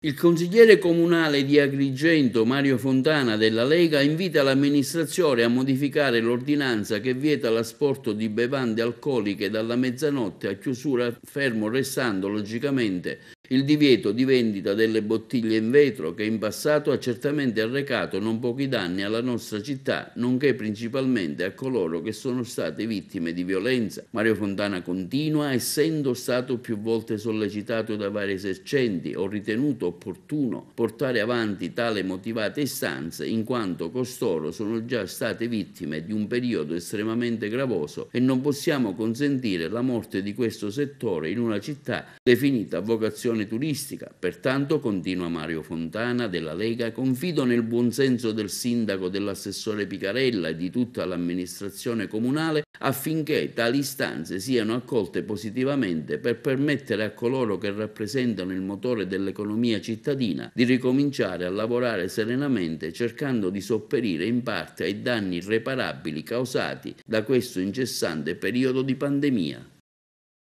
Il consigliere comunale di Agrigento Mario Fontana della Lega invita l'amministrazione a modificare l'ordinanza che vieta l'asporto di bevande alcoliche dalla mezzanotte a chiusura fermo restando logicamente il divieto di vendita delle bottiglie in vetro che in passato ha certamente arrecato non pochi danni alla nostra città, nonché principalmente a coloro che sono state vittime di violenza. Mario Fontana continua, essendo stato più volte sollecitato da vari esercenti, ho ritenuto opportuno portare avanti tale motivata istanza in quanto costoro sono già state vittime di un periodo estremamente gravoso e non possiamo consentire la morte di questo settore in una città definita vocazione destinazione turistica. Pertanto, continua Mario Fontana della Lega, confido nel buonsenso del sindaco, dell'assessore Picarella e di tutta l'amministrazione comunale affinché tali istanze siano accolte positivamente per permettere a coloro che rappresentano il motore dell'economia cittadina di ricominciare a lavorare serenamente cercando di sopperire in parte ai danni irreparabili causati da questo incessante periodo di pandemia.